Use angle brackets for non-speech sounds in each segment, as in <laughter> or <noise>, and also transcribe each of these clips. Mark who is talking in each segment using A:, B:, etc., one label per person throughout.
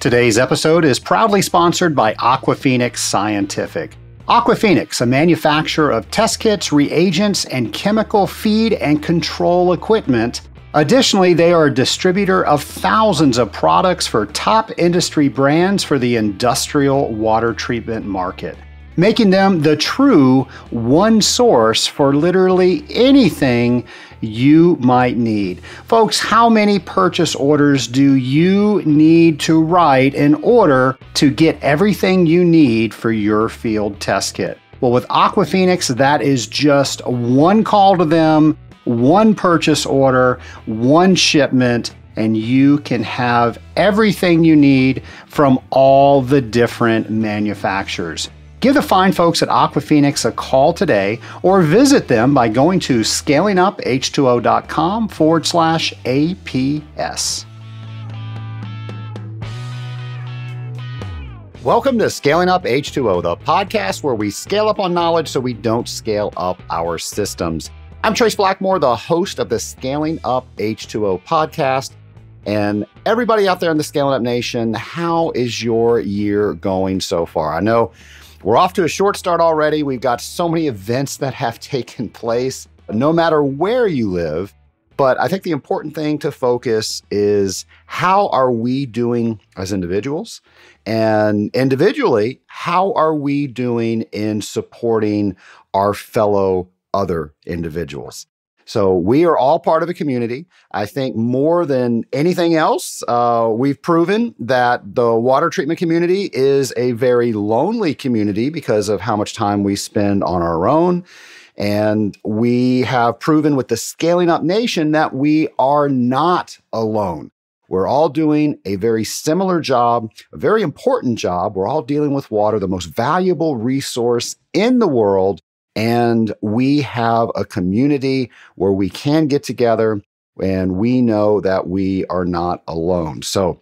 A: Today's episode is proudly sponsored by Aquaphenix Scientific. Aquaphenix, a manufacturer of test kits, reagents, and chemical feed and control equipment. Additionally, they are a distributor of thousands of products for top industry brands for the industrial water treatment market, making them the true one source for literally anything you might need. Folks, how many purchase orders do you need to write in order to get everything you need for your field test kit? Well, with Aquaphoenix, that is just one call to them, one purchase order, one shipment, and you can have everything you need from all the different manufacturers. Give the fine folks at Aquaphoenix a call today or visit them by going to scalinguph2o.com forward slash APS. Welcome to Scaling Up H2O, the podcast where we scale up on knowledge so we don't scale up our systems. I'm Trace Blackmore, the host of the Scaling Up H2O podcast. And everybody out there in the Scaling Up Nation, how is your year going so far? I know we're off to a short start already. We've got so many events that have <laughs> taken place, no matter where you live. But I think the important thing to focus is how are we doing as individuals? And individually, how are we doing in supporting our fellow other individuals? So we are all part of a community. I think more than anything else, uh, we've proven that the water treatment community is a very lonely community because of how much time we spend on our own. And we have proven with the Scaling Up Nation that we are not alone. We're all doing a very similar job, a very important job. We're all dealing with water, the most valuable resource in the world. And we have a community where we can get together and we know that we are not alone. So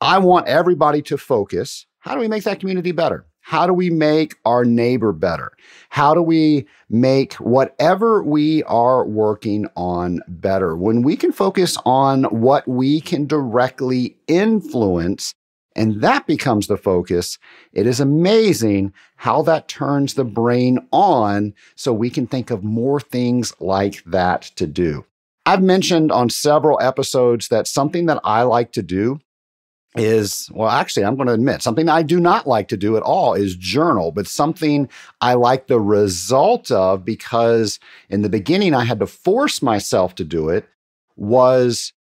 A: I want everybody to focus. How do we make that community better? How do we make our neighbor better? How do we make whatever we are working on better? When we can focus on what we can directly influence, and that becomes the focus, it is amazing how that turns the brain on so we can think of more things like that to do. I've mentioned on several episodes that something that I like to do is well actually i'm going to admit something i do not like to do at all is journal but something i like the result of because in the beginning i had to force myself to do it was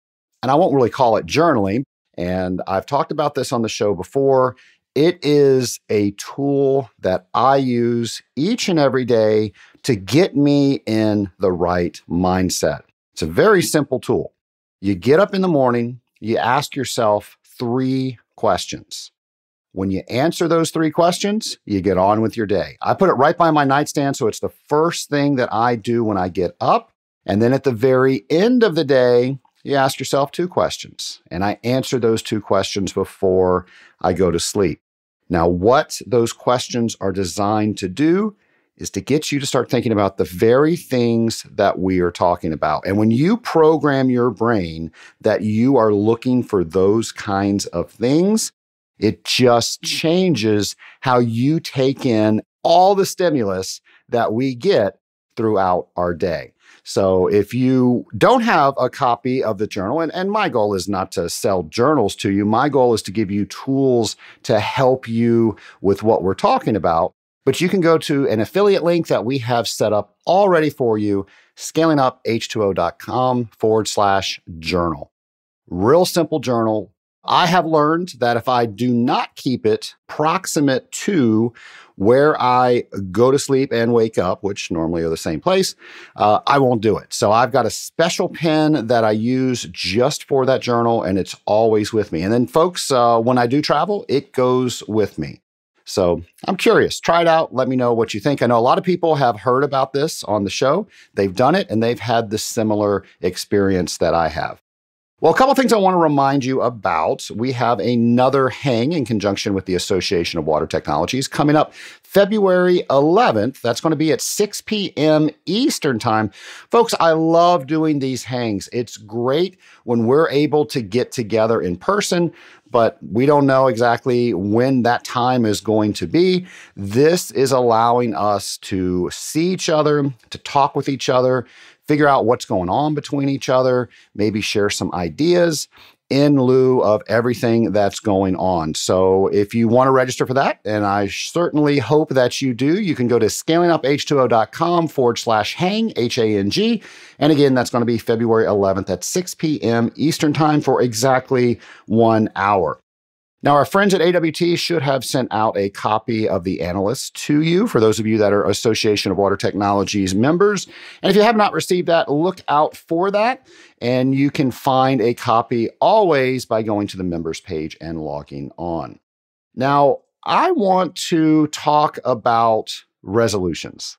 A: and i won't really call it journaling and I've talked about this on the show before. It is a tool that I use each and every day to get me in the right mindset. It's a very simple tool. You get up in the morning, you ask yourself three questions. When you answer those three questions, you get on with your day. I put it right by my nightstand, so it's the first thing that I do when I get up. And then at the very end of the day, you ask yourself two questions. And I answer those two questions before I go to sleep. Now, what those questions are designed to do is to get you to start thinking about the very things that we are talking about. And when you program your brain that you are looking for those kinds of things, it just mm. changes how you take in all the stimulus that we get throughout our day. So if you don't have a copy of the journal, and, and my goal is not to sell journals to you, my goal is to give you tools to help you with what we're talking about. But you can go to an affiliate link that we have set up already for you, scalinguph2o.com forward slash journal. Real simple journal. I have learned that if I do not keep it proximate to where I go to sleep and wake up, which normally are the same place, uh, I won't do it. So I've got a special pen that I use just for that journal, and it's always with me. And then, folks, uh, when I do travel, it goes with me. So I'm curious. Try it out. Let me know what you think. I know a lot of people have heard about this on the show. They've done it and they've had the similar experience that I have. Well, a couple things I want to remind you about. We have another hang in conjunction with the Association of Water Technologies coming up February 11th. That's going to be at 6 p.m. Eastern Time. Folks, I love doing these hangs. It's great when we're able to get together in person, but we don't know exactly when that time is going to be. This is allowing us to see each other, to talk with each other, figure out what's going on between each other, maybe share some ideas in lieu of everything that's going on. So if you want to register for that, and I certainly hope that you do, you can go to scalinguph2o.com forward slash hang, H A N G. And again, that's going to be February 11th at 6 p.m. Eastern Time for exactly one hour. Now, our friends at AWT should have sent out a copy of the analyst to you for those of you that are Association of Water Technologies members. And if you have not received that, look out for that. And you can find a copy always by going to the members page and logging on. Now, I want to talk about resolutions.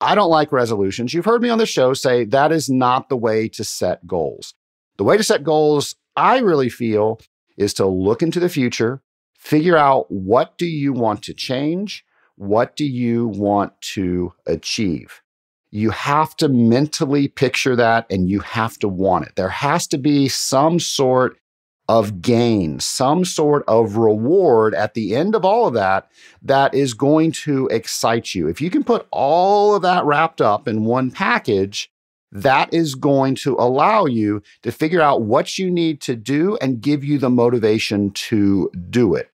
A: I don't like resolutions. You've heard me on the show say that is not the way to set goals. The way to set goals, I really feel, is to look into the future, figure out what do you want to change? What do you want to achieve? You have to mentally picture that and you have to want it. There has to be some sort of gain, some sort of reward at the end of all of that that is going to excite you. If you can put all of that wrapped up in one package, that is going to allow you to figure out what you need to do and give you the motivation to do it.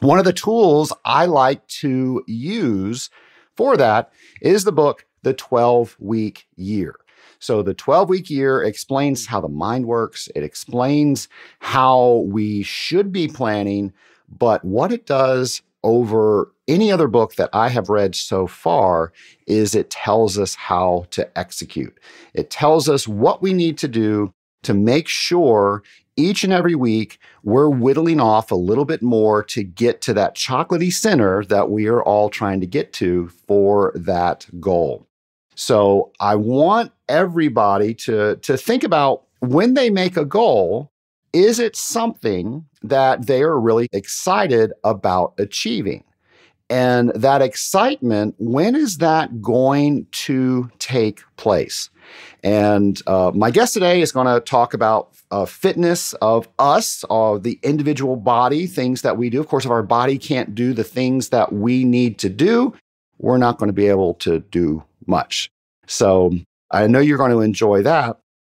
A: One of the tools I like to use for that is the book, The 12 Week Year. So, the 12 week year explains how the mind works. It explains how we should be planning, but what it does over any other book that I have read so far is it tells us how to execute. It tells us what we need to do to make sure each and every week we're whittling off a little bit more to get to that chocolaty center that we are all trying to get to for that goal. So I want everybody to, to think about when they make a goal, is it something that they are really excited about achieving? And that excitement, when is that going to take place? And uh, my guest today is going to talk about uh, fitness of us, of the individual body, things that we do. Of course, if our body can't do the things that we need to do, we're not going to be able to do much. So I know you're going to enjoy that.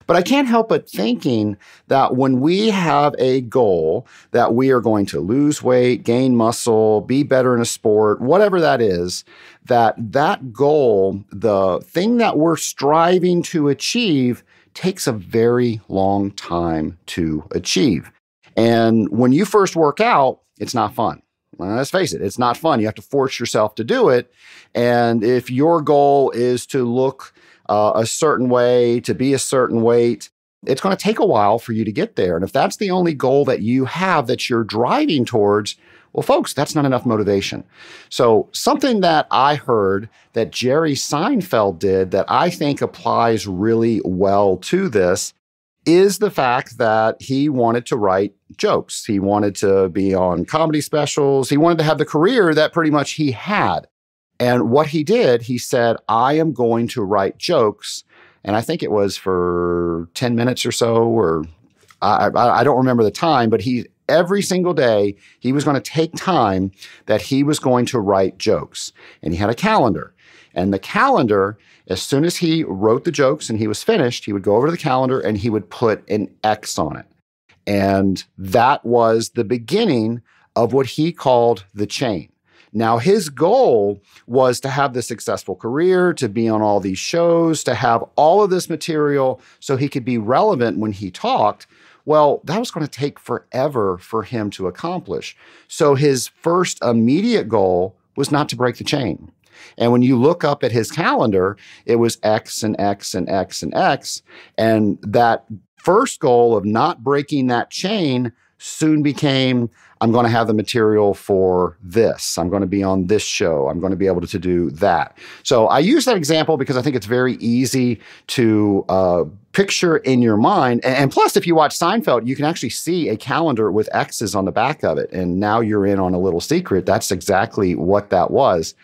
A: But I can't help but thinking that when we have a goal that we are going to lose weight, gain muscle, be better in a sport, whatever that is, that that goal, the thing that we're striving to achieve takes a very long time to achieve. And when you first work out, it's not fun. Well, let's face it, it's not fun. You have to force yourself to do it. And if your goal is to look uh, a certain way, to be a certain weight. It's going to take a while for you to get there. And if that's the only goal that you have that you're driving towards, well, folks, that's not enough motivation. So, something that I heard that Jerry Seinfeld did that I think applies really well to this is the fact that he wanted to write jokes. He wanted to be on comedy specials. He wanted to have the career that pretty much he had. And what he did, he said, I am going to write jokes. And I think it was for 10 minutes or so, or I, I, don't remember the time, but he every single day he was going to take time that he was going to write jokes. And he had a calendar. And the calendar, as soon as he wrote the jokes and he was finished, he would go over to the calendar and he would put an X on it. And that was the beginning of what he called the chain. Now, his goal was to have the successful career, to be on all these shows, to have all of this material so he could be relevant when he talked. Well, that was going to take forever for him to accomplish. So, his first immediate goal was not to break the chain. And when you look up at his calendar, it was X and X and X and X. And that first goal of not breaking that chain soon became I'm going to have the material for this. I'm going to be on this show. I'm going to be able to do that. So I use that example because I think it's very easy to uh, picture in your mind. And plus, if you watch Seinfeld, you can actually see a calendar with X's on the back of it. And now you're in on a little secret. That's exactly what that was.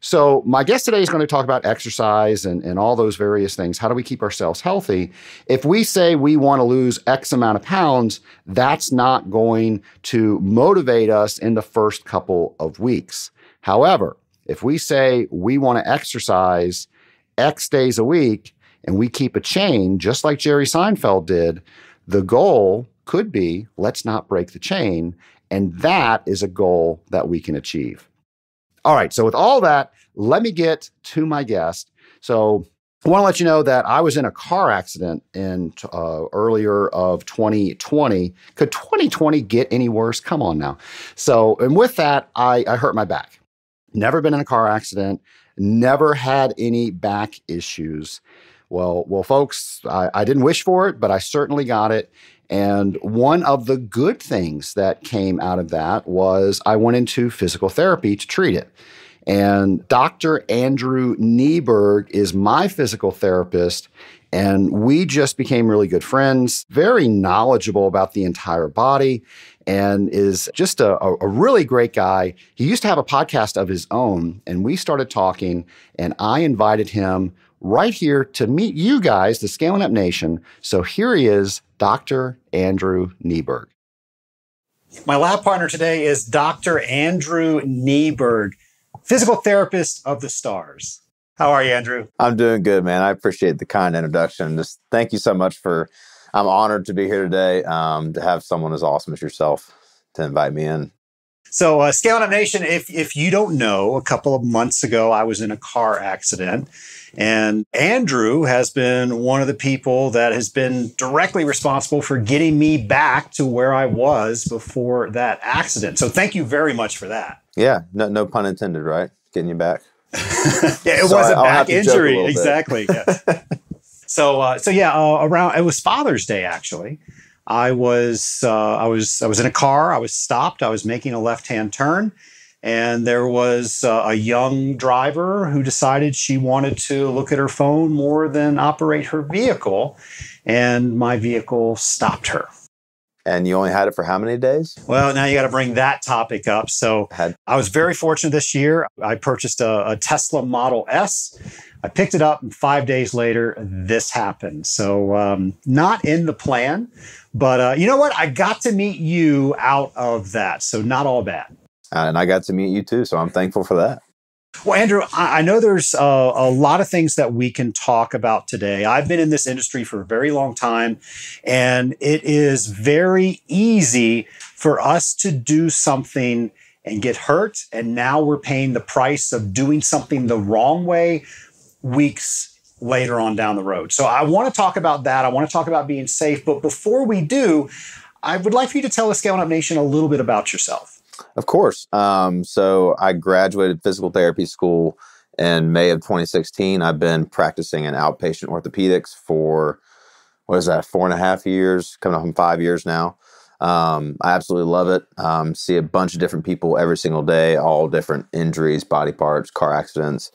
A: So, my guest today is going to talk about exercise and, and all those various things. How do we keep ourselves healthy? If we say we want to lose X amount of pounds, that's not going to motivate us in the first couple of weeks. However, if we say we want to exercise X days a week and we keep a chain, just like Jerry Seinfeld did, the goal could be let's not break the chain. And that is a goal that we can achieve. All right. So, with all that, let me get to my guest. So, I want to let you know that I was in a car accident in uh, earlier of 2020. Could 2020 get any worse? Come on now. So, and with that, I, I hurt my back. Never been in a car accident. Never had any back issues. Well, well, folks, I, I didn't wish for it, but I certainly got it. And one of the good things that came out of that was I went into physical therapy to treat it. And Dr. Andrew Nieberg is my physical therapist. And we just became really good friends, very knowledgeable about the entire body, and is just a, a, really great guy. He used to have a podcast of his own, and we started talking, and I invited him right here to meet you guys, the Scaling Up Nation. So here he is, Dr. Andrew Nieberg. My lab partner today is Dr. Andrew Nieberg, physical therapist of the stars. How are you, Andrew?
B: I'm doing good, man. I appreciate the kind introduction. Just thank you so much for. I'm honored to be here today um, to have someone as awesome as yourself to invite me in. So, uh, Scaling Up
A: Nation, if, if you don't know, a couple of months ago, I was in a car accident and Andrew has been one of the people that has been directly responsible for getting me back to where I was before that accident. So thank you very much for that.
B: Yeah, no, no pun intended, right? Getting you back. <laughs> yeah, it so was a back injury. Exactly.
C: Yeah.
A: <laughs> so, uh, so yeah, uh, around it was Father's Day actually. I was, uh, I was, I was in a car. I was stopped. I was making a left-hand turn and there was uh, a young driver who decided she wanted to look at her phone more than operate her vehicle and my vehicle stopped her and you only had it for how many days? Well, now you got to bring that topic up. So had. I was very fortunate this year. I purchased a, a, Tesla Model S. I picked it up, and five days later, this happened. So um, not in the plan, but uh, you know what? I got to meet you out of that. So not all bad. Uh, and I
B: got to meet you too. So I'm thankful for
A: that. Well, Andrew, I, I know there's a, a lot of things that we can talk about today. I've been in this industry for a very long time, and it is very easy for us to do something and get hurt. And now we're paying the price of doing something the wrong way weeks later on down the road. So I want to talk about that. I want to talk about being safe. But before we do, I would like for you to tell us, Scaling Up Nation, a little bit about yourself. Of course. Um,
B: so I graduated physical therapy school in May of 2016. I've been practicing in outpatient orthopedics for what is that four and a half years, coming up in five years now. Um, I absolutely love it. Um, see a bunch of different people every single day, all different injuries, body parts, car accidents.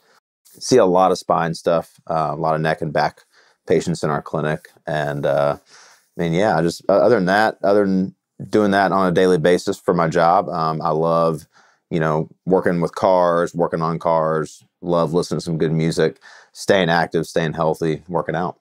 B: See a lot of spine stuff, uh, a lot of neck and back patients in our clinic, and uh, I mean, yeah, just uh, other than that, other than doing that on a daily basis for my job. Um, I love, you know, working with cars, working on cars, love listening to some good music, staying active, staying healthy, working out.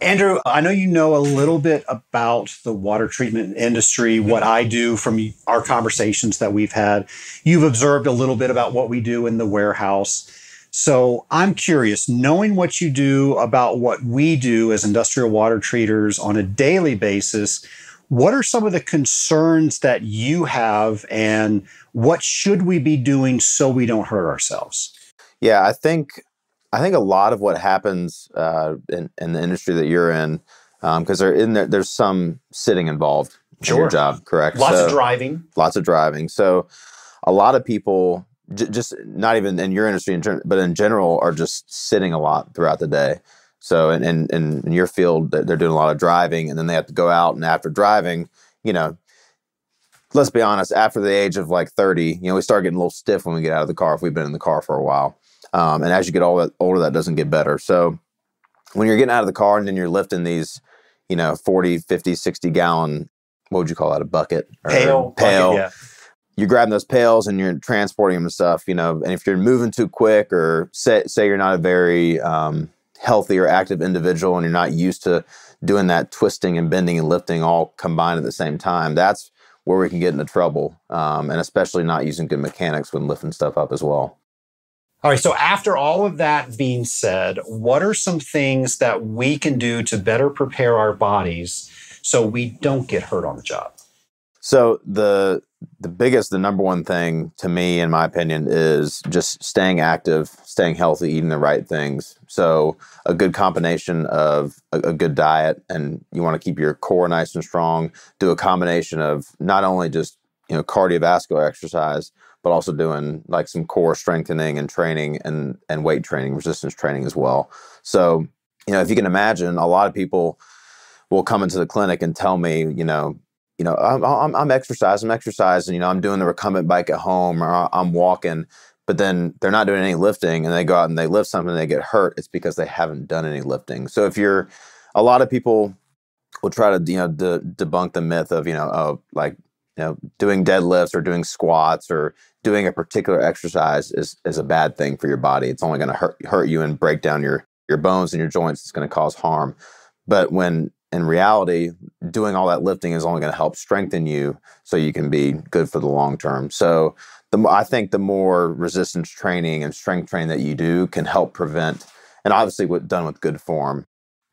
A: Andrew, I know you know a little bit about the water treatment industry, what I do from our conversations that we've had. You've observed a little bit about what we do in the warehouse. So I'm curious, knowing what you do about what we do as industrial water treaters on a daily basis, what are some of the concerns that you have, and what should we be doing so we don't hurt ourselves? Yeah, I think I think a lot of what
B: happens uh, in, in, the industry that you're in, because um, there, there's some sitting involved sure. in your job, correct? Lots so, of driving. Lots of driving. So a lot of people, j- just not even in your industry, in but in general, are just sitting a lot throughout the day. So in, in, in your field, they're doing a lot of driving, and then they have to go out and after driving, you know, let's be honest, after the age of like 30, you know, we start getting a little stiff when we get out of the car if we've been in the car for a while. Um, and as you get older, that doesn't get better. So when you're getting out of the car and then you're lifting these, you know, 40, 50, 60 gallon, what would you call that? A bucket? Or pail. Pail. Bucket, yeah. You're grabbing those pails and you're transporting them and stuff, you know. And if you're moving too quick or say, say you're not a very, um, healthy or active individual and you're not used to doing that twisting and bending and lifting all combined at the same time, that's where we can get into trouble. Um, and especially not using good mechanics when lifting stuff up as well.
A: All right. So, after all of that being said, what are some things that we can do to better prepare our bodies so we don't get hurt on the job?
B: So the the biggest, the number one thing to me, in my opinion, is just staying active, staying healthy, eating the right things. So a good combination of a, a good diet, and you want to keep your core nice and strong. Do a combination of not only just you know cardiovascular exercise, but also doing like some core strengthening and training and and weight training, resistance training as well. So you know, if you can imagine, a lot of people will come into the clinic and tell me, you know, you know, I'm, I'm, I'm exercising, I'm exercising, you know, I'm doing the recumbent bike at home or I'm walking, but then they're not doing any lifting and they go out and they lift something and they get hurt. It's because they haven't done any lifting. So if you're, a lot of people will try to, you know, de- debunk the myth of, you know, oh, like, you know, doing deadlifts or doing squats or doing a particular exercise is, is a bad thing for your body. It's only going to hurt, hurt you and break down your, your bones and your joints. It's going to cause harm. But when in reality, doing all that lifting is only going to help strengthen you so you can be good for the long term. So the, I think the more resistance training and strength training that you do can help prevent, and obviously what done with good form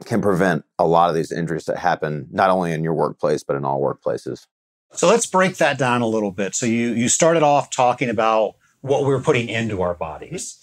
B: can prevent a lot of these injuries that happen not only in your workplace but in all workplaces.
A: So let's break that down a little bit. So you you started off talking about what we're putting into our bodies.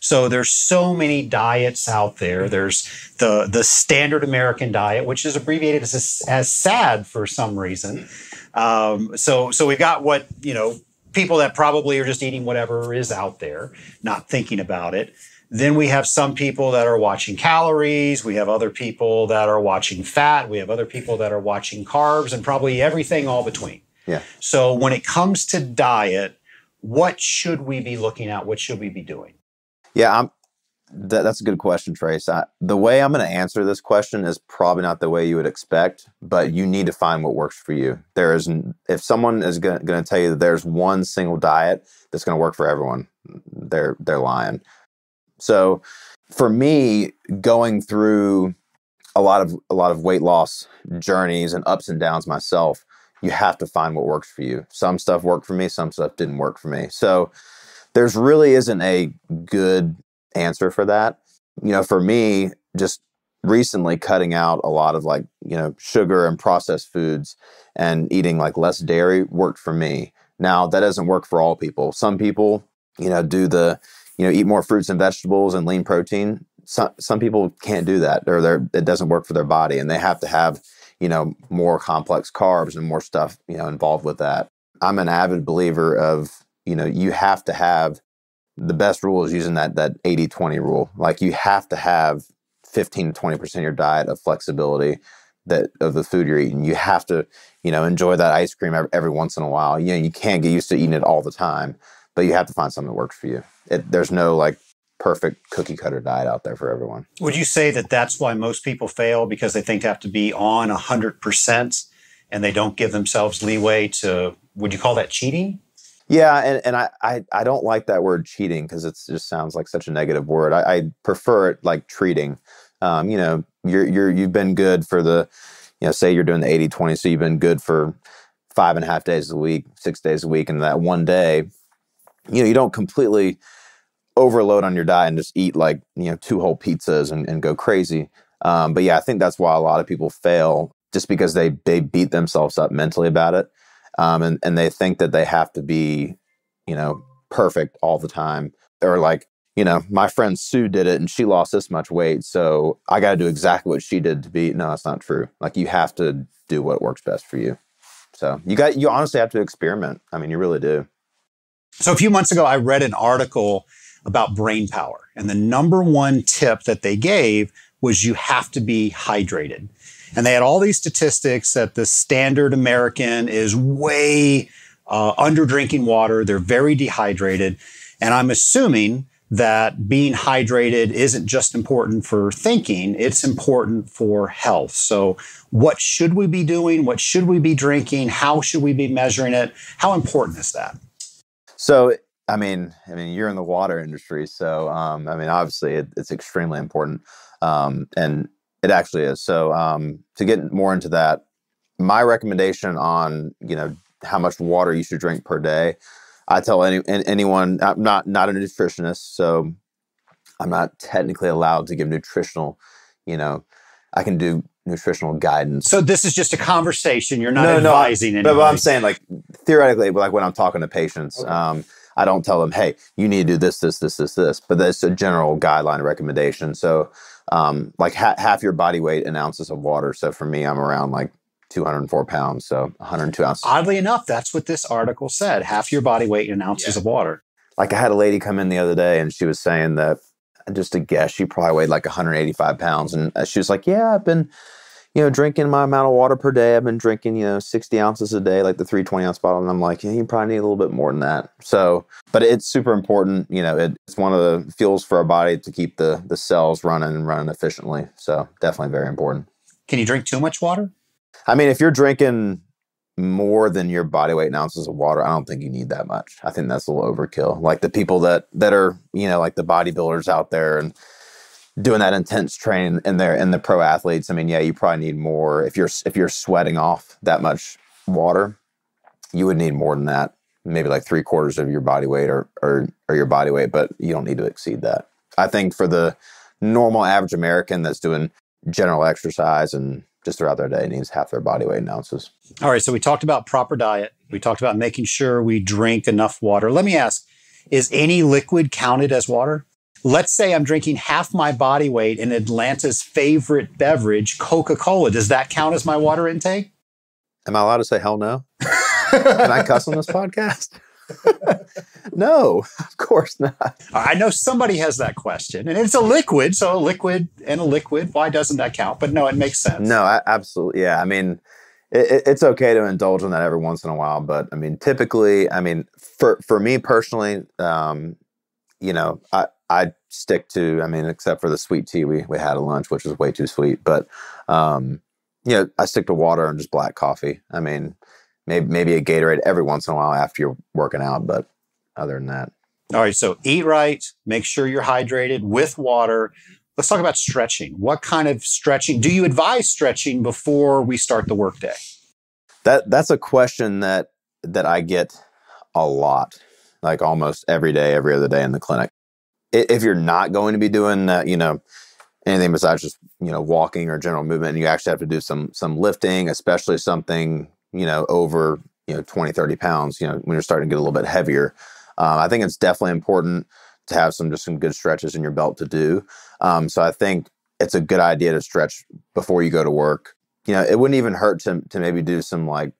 A: So there's so many diets out there. There's the the standard American diet, which is abbreviated as, as SAD for some reason. Um, so so we've got what you know people that probably are just eating whatever is out there, not thinking about it. Then we have some people that are watching calories. We have other people that are watching fat. We have other people that are watching carbs and probably everything all between. Yeah. So when it comes to diet, what should we be looking at? What should we be doing?
B: Yeah, I'm, th- that's a good question, Trace. I, the way I'm going to answer this question is probably not the way you would expect, but you need to find what works for you. There is, if someone is going to tell you that there's one single diet that's going to work for everyone, they're they're lying. So, for me, going through a lot of a lot of weight loss journeys and ups and downs myself, you have to find what works for you. Some stuff worked for me, some stuff didn't work for me. So there's really isn't a good answer for that. You know, for me, just recently cutting out a lot of like, you know, sugar and processed foods and eating like less dairy worked for me. Now, that doesn't work for all people. Some people, you know, do the, you know, eat more fruits and vegetables and lean protein. Some some people can't do that or their it doesn't work for their body and they have to have, you know, more complex carbs and more stuff, you know, involved with that. I'm an avid believer of you know, you have to have the best rule is using that that 80-20 rule. Like you have to have 15 to 20% of your diet of flexibility that of the food you're eating. You have to, you know, enjoy that ice cream every, every once in a while. You know, you can't get used to eating it all the time, but you have to find something that works for you. It, there's no like perfect cookie cutter diet out there for everyone.
A: Would you say that that's why most people fail because they think they have to be on 100% and they don't give themselves leeway to, would you call that cheating?
B: Yeah, and, and I, I, I don't like that word cheating because it just sounds like such a negative word. I, I prefer it like treating. Um, you know, you're you're you've been good for the, you know, say you're doing the 80-20, so you've been good for five and a half days a week, six days a week, and that one day, you know, you don't completely overload on your diet and just eat like, you know, two whole pizzas and, and go crazy. Um, but yeah, I think that's why a lot of people fail just because they they beat themselves up mentally about it um, and and they think that they have to be, you know, perfect all the time, or like you know, my friend Sue did it and she lost this much weight, so I got to do exactly what she did to be. No, that's not true. Like you have to do what works best for you. So you got you honestly have to experiment. I mean, you really do. So a few months
A: ago, I read an article about brain power, and the number one tip that they gave was you have to be hydrated. And they had all these statistics that the standard American is way uh, under drinking water. They're very dehydrated. And I'm assuming that being hydrated isn't just important for thinking, it's important for health. So, what should we be doing? What should we be drinking? How should we be measuring it? How important is that? So,
B: I mean, I mean, you're in the water industry, so um, I mean, obviously, it, it's extremely important. Um, and it actually is. So um, to get more into that, my recommendation on you know how much water you should drink per day. I tell any, anyone I'm not not a nutritionist, so I'm not technically allowed to give nutritional. You know, I can do nutritional guidance. So
A: this is just a conversation. You're not no, advising
B: no, But, but I'm saying, like theoretically, like when I'm talking to patients. Okay. Um, I don't tell them, hey, you need to do this, this, this, this, this. But that's a general guideline recommendation. So, um, like ha- half your body weight in ounces of water. So for me, I'm around like 204 pounds, so 102 ounces. Oddly
A: enough, that's what this article said: half your body weight in ounces yeah. of water.
B: Like I had a lady come in the other day, and she was saying that just a guess, she probably weighed like 185 pounds, and uh, she was like, "Yeah, I've been." you know, drinking my amount of water per day. I've been drinking, you know, 60 ounces a day, like the 320 ounce bottle. And I'm like, yeah, you probably need a little bit more than that. So, but it's super important. You know, it, it's one of the fuels for our body to keep the, the cells running and running efficiently. So, definitely very important. Can you drink too much water? I mean, if you're drinking more than your body weight in ounces of water, I don't think you need that much. I think that's a little overkill. Like the people that that are, you know, like the bodybuilders out there and doing that intense training in there in the pro athletes, I mean, yeah, you probably need more if you're if you're sweating off that much water, you would need more than that, maybe like three quarters of your body weight or or, or your body weight, but you don't need to exceed that. I think for the normal average American that's doing general exercise and just throughout their day needs half their body weight in ounces.
A: All right, so we talked about proper diet. We talked about making sure we drink enough water. Let me ask, is any liquid counted as water? let's say I'm drinking half my body weight in Atlanta's favorite beverage, Coca Cola. Does that count as my water intake? Am I allowed to say hell no? Can I cuss on this <laughs> podcast? <laughs> no, of course not. I know somebody has that question, and it's a liquid, so a liquid and a liquid. Why doesn't that count? But no, it makes sense.
B: No, I, absolutely. Yeah, I mean, it, it's okay to indulge in that every once in a while, but I mean, typically, I mean, for for me personally, um, you know, I, I stick to, I mean, except for the sweet tea we, we had at lunch, which was way too sweet. But, um, you know, I stick to water and just black coffee. I mean, maybe, maybe a Gatorade every once in a while after you're working out. But other than that.
A: All right. So eat right, make sure you're hydrated with water. Let's talk about stretching. What kind of stretching do you advise stretching before we start the workday?
B: That that's a question that that I get a lot, like almost every day, every other day in the clinic if you're not going to be doing that, you know, anything besides just you know walking or general movement, and you actually have to do some some lifting, especially something you know over you know 20, 30 pounds. You know, when you're starting to get a little bit heavier, um, I think it's definitely important to have some just some good stretches in your belt to do. Um, so I think it's a good idea to stretch before you go to work. You know, it wouldn't even hurt to to maybe do some like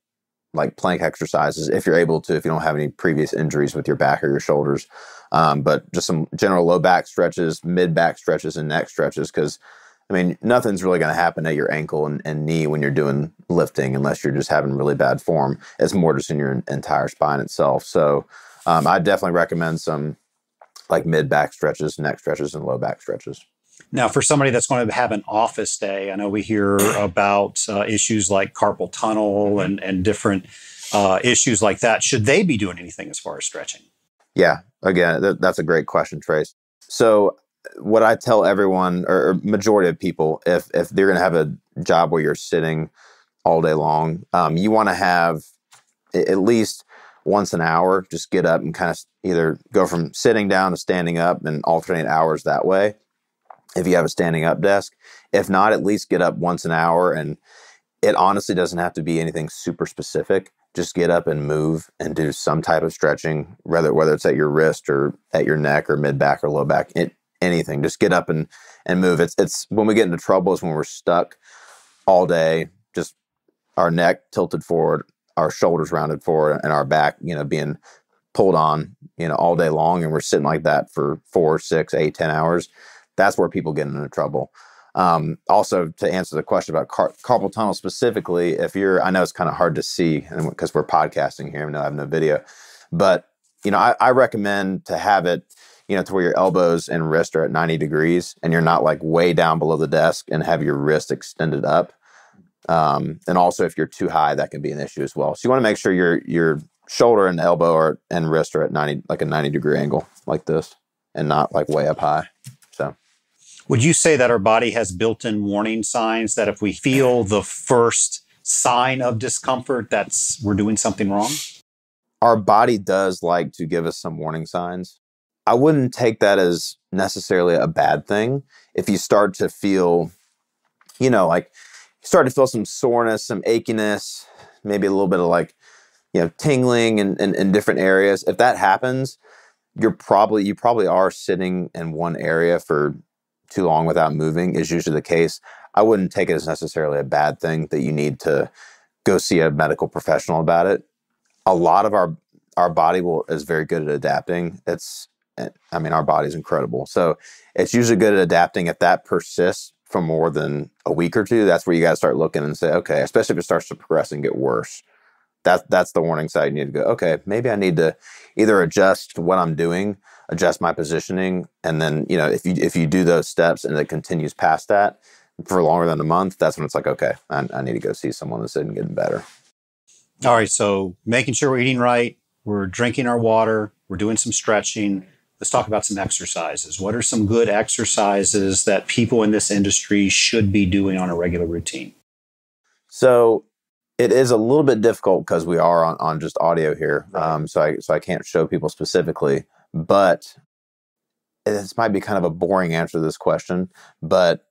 B: like plank exercises if you're able to if you don't have any previous injuries with your back or your shoulders um, but just some general low back stretches, mid back stretches, and neck stretches because. I mean, nothing's really going to happen at your ankle and, and, knee when you're doing lifting unless you're just having really bad form. It's more just in your entire spine itself. So um, I definitely recommend some like mid back stretches, neck stretches, and low back stretches.
A: Now, for somebody that's going to have an office day, I know we hear about uh, issues like carpal tunnel and, and different uh, issues like that. Should they be doing anything as far as stretching?
B: Yeah, again, th- that's a great question, Trace. So, what I tell everyone or, or majority of people, if if they're going to have a job where you're sitting all day long, um, you want to have at least once an hour. Just get up and kind of either go from sitting down to standing up and alternate hours that way. If you have a standing up desk, if not, at least get up once an hour and it honestly doesn't have to be anything super specific just get up and move and do some type of stretching, whether whether it's at your wrist or at your neck or mid back or low back, it, anything. Just get up and and move. It's it's when we get into trouble is when we're stuck all day, just our neck tilted forward, our shoulders rounded forward, and our back, you know, being pulled on, you know, all day long, and we're sitting like that for four, six, eight, ten hours. That's where people get into trouble. Um, also, to answer the question about car- carpal tunnel specifically, if you're, I know it's kind of hard to see because we're podcasting here and I have no video, but you know, I, I, recommend to have it, you know, to where your elbows and wrist are at 90 degrees and you're not like way down below the desk and have your wrist extended up. Um, and also, if you're too high, that can be an issue as well. So you want to make sure your your shoulder and elbow are, and wrist are at 90, like a 90 degree angle, like this, and not like way up high.
A: Would you say that our body has built in warning signs that if we feel the first sign of discomfort, that's we're doing something wrong? Our body does like to give us some warning
B: signs. I wouldn't take that as necessarily a bad thing. If you start to feel, you know, like you start to feel some soreness, some achiness, maybe a little bit of like, you know, tingling in, in, in different areas. If that happens, you're probably you probably are sitting in one area for too long without moving is usually the case. I wouldn't take it as necessarily a bad thing that you need to go see a medical professional about it. A lot of our our body will is very good at adapting. It's eh, I mean our body's incredible. So it's usually good at adapting if that persists for more than a week or two, that's where you got to start looking and say, okay, especially if it starts to progress and get worse. That that's the warning sign you need to go, okay, maybe I need to either adjust what I'm doing adjust my positioning. And then, you know, if you if you do those steps and it continues past that for longer than a month, that's when it's like, okay, I, I need to go see someone that's getting better.
A: All right. So making sure we're eating right, we're drinking our water, we're doing some stretching. Let's talk about some exercises. What are some good exercises that people in this industry should be doing on a regular routine? So it is a little
B: bit difficult because we are on, on just audio here. Um, so I so I can't show people specifically. But this might be kind of a boring answer to this question, but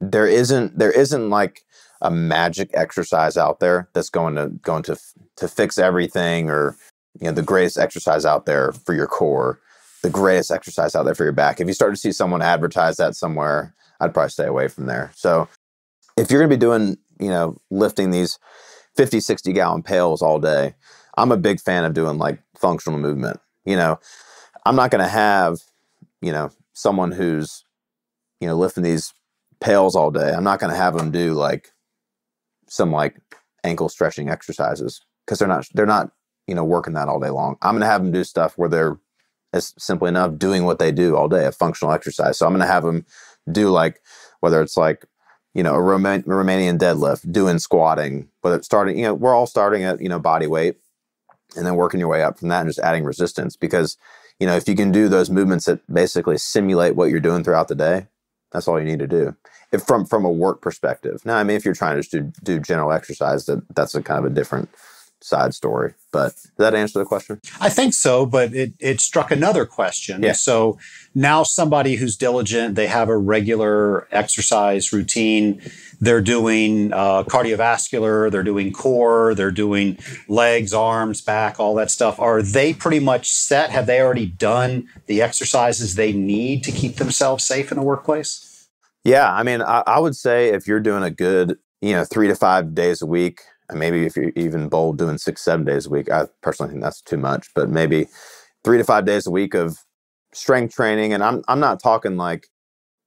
B: there isn't there isn't like a magic exercise out there that's going to going to to fix everything or you know the greatest exercise out there for your core, the greatest exercise out there for your back. If you start to see someone advertise that somewhere, I'd probably stay away from there. So if you're going to be doing, you know, lifting these 50, 60 gallon pails all day, I'm a big fan of doing like functional movement. You know, I'm not going to have, you know, someone who's, you know, lifting these pails all day. I'm not going to have them do like some like ankle stretching exercises because they're not they're not you know working that all day long. I'm going to have them do stuff where they're as simply enough doing what they do all day, a functional exercise. So I'm going to have them do like whether it's like you know a Roman, Romanian deadlift, doing squatting, whether it's starting you know we're all starting at you know body weight and then working your way up from that and just adding resistance because you know, if you can do those movements that basically simulate what you're doing throughout the day, that's all you need to do. If from from a work perspective. Now, I mean, if you're trying to do, do general exercise, that that's a kind of a different side story. But does that answer the question?
A: I think so, but it, it struck another question. Yeah. So now somebody who's diligent, they have a regular exercise routine, they're doing uh, cardiovascular, they're doing core, they're doing legs, arms, back, all that stuff. Are they pretty much set? Have they already done the exercises they need to keep themselves safe in the workplace? Yeah, I
B: mean, I, I would say if you're doing a good, you know, three to five days a week and maybe if you're even bold doing six, seven days a week, I personally think that's too much, but maybe three to five days a week of strength training. And I'm, I'm not talking like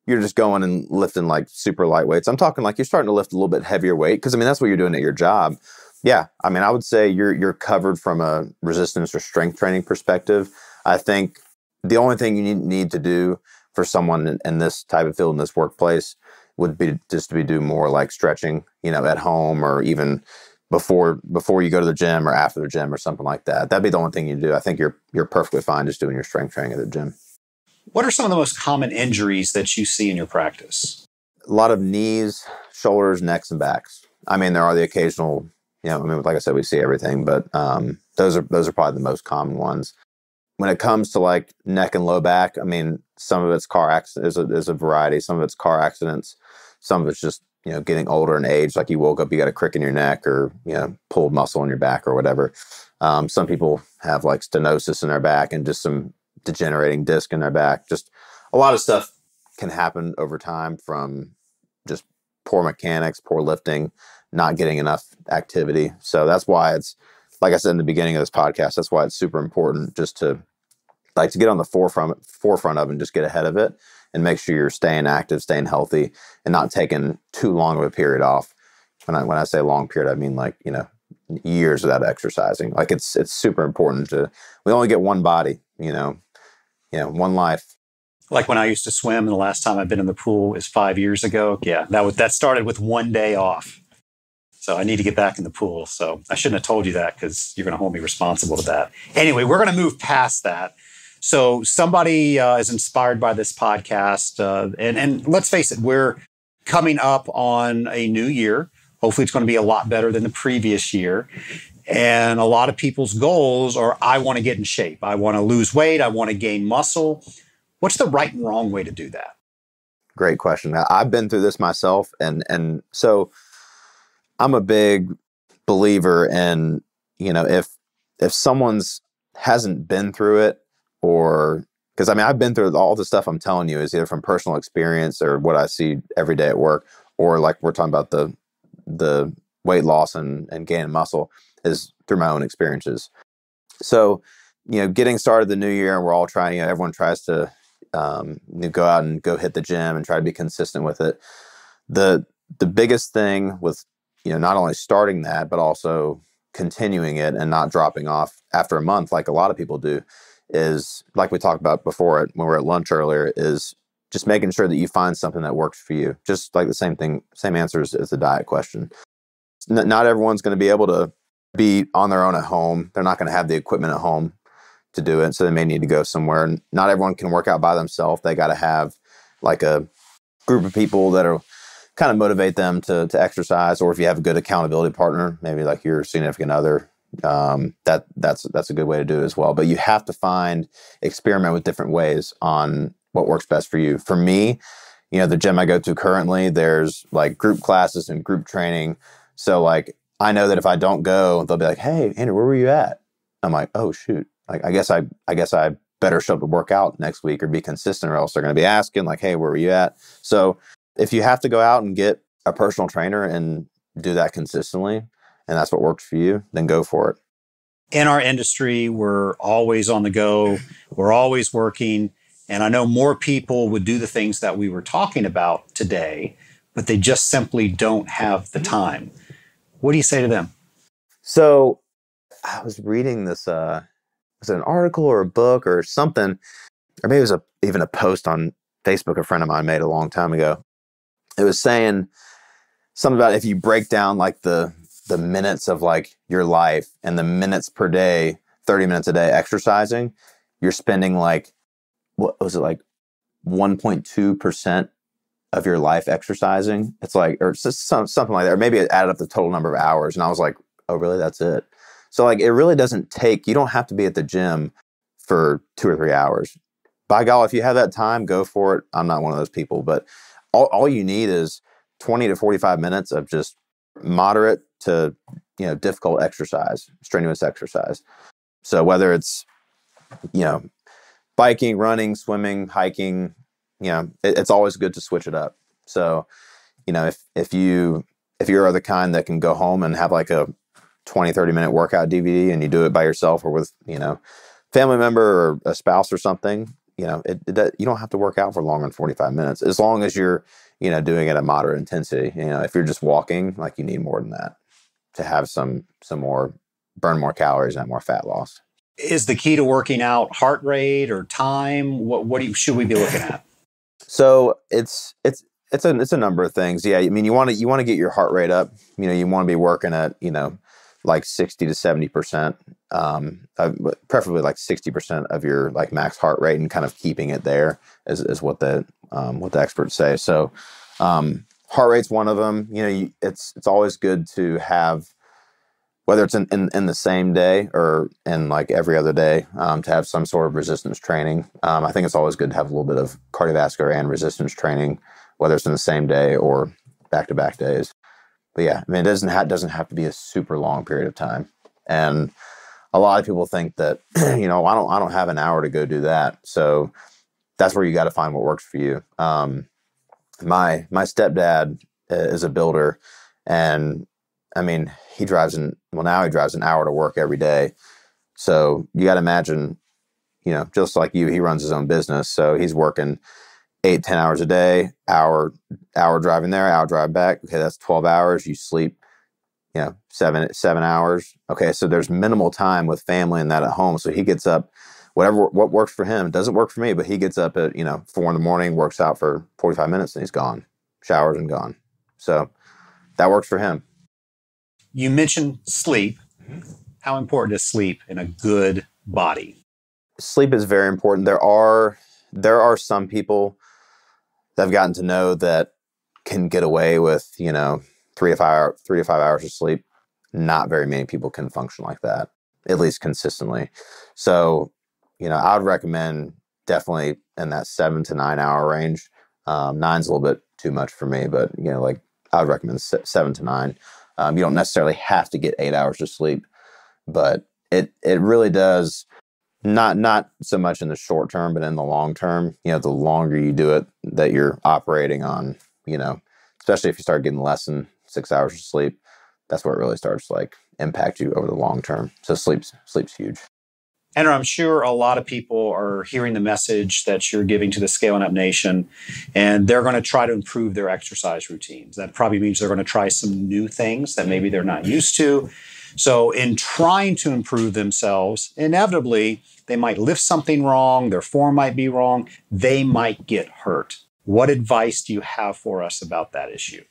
B: you're just going and lifting like super light weights. I'm talking like you're starting to lift a little bit heavier weight. Cause I mean, that's what you're doing at your job. Yeah. I mean, I would say you're, you're covered from a resistance or strength training perspective. I think the only thing you need, to do for someone in, in this type of field, in this workplace, would be just to be do more like stretching, you know, at home or even before before you go to the gym or after the gym or something like that. That'd be the only thing you do. I think you're you're perfectly fine just doing your strength training at the gym.
A: What are some of the most common injuries that you see in your practice?
B: A lot of knees, shoulders, necks, and backs. I mean, there are the occasional, you know, I mean, like I said, we see everything, but um, those are those are probably the most common ones. When it comes to like neck and low back, I mean, some of it's car accidents. is a, there's a variety. Some of it's car accidents. Some of it's just you know, getting older in age, like you woke up, you got a crick in your neck or, you know, pulled muscle in your back or whatever. Um, some people have like stenosis in their back and just some degenerating disc in their back. Just a lot of stuff can happen over time from just poor mechanics, poor lifting, not getting enough activity. So that's why it's, like I said in the beginning of this podcast, that's why it's super important just to like to get on the forefront forefront of and just get ahead of it and make sure you're staying active, staying healthy, and not taking too long of a period off. When I when I say long period, I mean like you know years without exercising. Like it's it's super important to. We only get one body, you know,
A: you know, one life. Like when I used to swim, and the last time I've been in the pool is five years ago. Yeah, that was that started with one day off. So I need to get back in the pool. So I shouldn't have told you that because you're going to hold me responsible to that. Anyway, we're going to move past that. So somebody uh, is inspired by this podcast, uh, and and let's face it, we're coming up on a new year. Hopefully, it's going to be a lot better than the previous year. And a lot of people's goals are I want to get in shape. I want to lose weight. I want to gain muscle. What's the right and wrong way to do that? Great question. I've been through
B: this myself. And, and so I'm a big believer in, you know, if, if someone's hasn't been through it, or because I mean I've been through all the stuff I'm telling you is either from personal experience or what I see every day at work, or like we're talking about the the weight loss and, and gain muscle is through my own experiences. So, you know, getting started the new year and we're all trying, you know, everyone tries to um, you know, go out and go hit the gym and try to be consistent with it. The the biggest thing with, you know, not only starting that, but also continuing it and not dropping off after a month like a lot of people do is like we talked about before when we were at lunch earlier is just making sure that you find something that works for you just like the same thing same answers as the diet question not everyone's going to be able to be on their own at home they're not going to have the equipment at home to do it so they may need to go somewhere and not everyone can work out by themselves they got to have like a group of people that are kind of motivate them to, to exercise or if you have a good accountability partner maybe like your significant other um, that that's that's a good way to do it as well. But you have to find experiment with different ways on what works best for you. For me, you know, the gym I go to currently, there's like group classes and group training. So like I know that if I don't go, they'll be like, "Hey, Andrew, where were you at?" I'm like, "Oh shoot, like I guess I I guess I better show up to work out next week or be consistent, or else they're going to be asking like, "Hey, where were you at?" So if you have to go out and get a personal trainer and do that consistently, and that's what works for you,
A: then go for it. In our industry, we're always on the go, we're always working. And I know more people would do the things that we were talking about today, but they just simply don't have the time. What do you say to them?
B: So I was reading this, uh, was it an article or a book or something? Or maybe it was a, even a post on Facebook a friend of mine made a long time ago. It was saying something about if you break down like the the minutes of like your life and the minutes per day, 30 minutes a day exercising, you're spending like, what was it like 1.2% of your life exercising? It's like, or some, something like that. Or maybe it added up the total number of hours. And I was like, oh, really? That's it. So, like, it really doesn't take, you don't have to be at the gym for two or three hours. By golly, if you have that time, go for it. I'm not one of those people, but all, all you need is 20 to 45 minutes of just moderate to you know difficult exercise, strenuous exercise. So whether it's you know biking, running, swimming, hiking, you know it, it's always good to switch it up. So you know if if you if you're the kind that can go home and have like a 20 30 minute workout DVD and you do it by yourself or with you know family member or a spouse or something, you know, it, it, you don't have to work out for longer than 45 minutes as long as you're you know, doing it at moderate intensity. You know, if you're just walking, like you need more than that to have some some more burn more calories and more fat loss.
A: Is the key to working out heart rate or
B: time? What what you, should we be looking at? <laughs> so it's it's it's a it's a number of things. Yeah, I mean you want to you want to get your heart rate up. You know, you want to be working at you know like sixty to seventy percent, um, preferably like sixty percent of your like max heart rate, and kind of keeping it there is is what the um, what the experts say. So um, heart rate's one of them. You know, you, it's it's always good to have whether it's in, in, in, the same day or in like every other day um, to have some sort of resistance training. Um, I think it's always good to have a little bit of cardiovascular and resistance training, whether it's in the same day or back to back days. But yeah, I mean, it doesn't ha- doesn't have to be a super long period of time. And a lot of people think that <clears throat> you know I don't I don't have an hour to go do that, so that's where you got to find what works for you. Um, my my stepdad is a builder, and I mean he drives an well now he drives an hour to work every day. So you got to imagine, you know, just like you, he runs his own business, so he's working eight ten hours a day, hour hour driving there, hour drive back. Okay, that's twelve hours. You sleep, you know, seven seven hours. Okay, so there's minimal time with family and that at home. So he gets up whatever what works for him doesn't work for me but he gets up at you know four in the morning works out for 45 minutes and he's gone showers and gone so that works for him you mentioned sleep how important is sleep in a good body sleep is very important there are there are some people that i've gotten to know that can get away with you know three to five three to five hours of sleep not very many people can function like that at least consistently so you know, I would recommend definitely in that seven to nine hour range. Um, nine's a little bit too much for me, but you know, like I would recommend se- seven to nine. Um, you don't necessarily have to get eight hours of sleep, but it it really does not not so much in the short term, but in the long term. You know, the longer you do it, that you're operating on, you know, especially if you start getting less than six hours of sleep, that's where it really starts like impact you over the long term. So sleep's sleep's huge.
A: And I'm sure a lot of people are hearing the message that you're giving to the Scaling Up Nation, and they're going to try to improve their exercise routines. That probably means they're going to try some new things that maybe they're not used to. So, in trying to improve themselves, inevitably they might lift something wrong, their form might be wrong, they might get hurt. What advice do you have for us about that issue?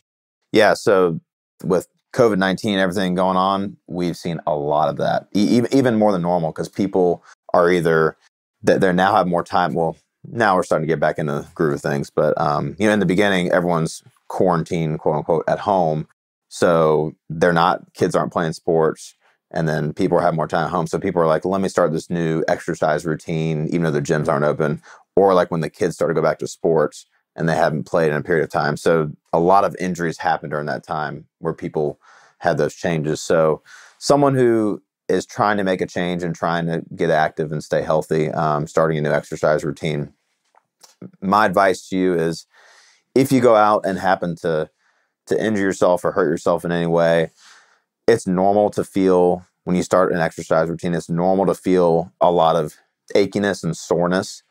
B: Yeah, so with COVID 19, everything going on, we've seen a lot of that, e- even more than normal, because people are either, they now have more time. Well, now we're starting to get back into the groove of things. But, um, you know, in the beginning, everyone's quarantined, quote unquote, at home. So they're not, kids aren't playing sports. And then people have more time at home. So people are like, let me start this new exercise routine, even though the gyms aren't open. Or like when the kids start to go back to sports, and they haven't played in a period of time. So a lot of injuries happened during that time where people had those changes. So someone who is trying to make a change and trying to get active and stay healthy, um, starting a new exercise routine. My advice to you is if you go out and happen to to injure yourself or hurt yourself in any way, it's normal to feel when you start an exercise routine, it's normal to feel a lot of achiness and soreness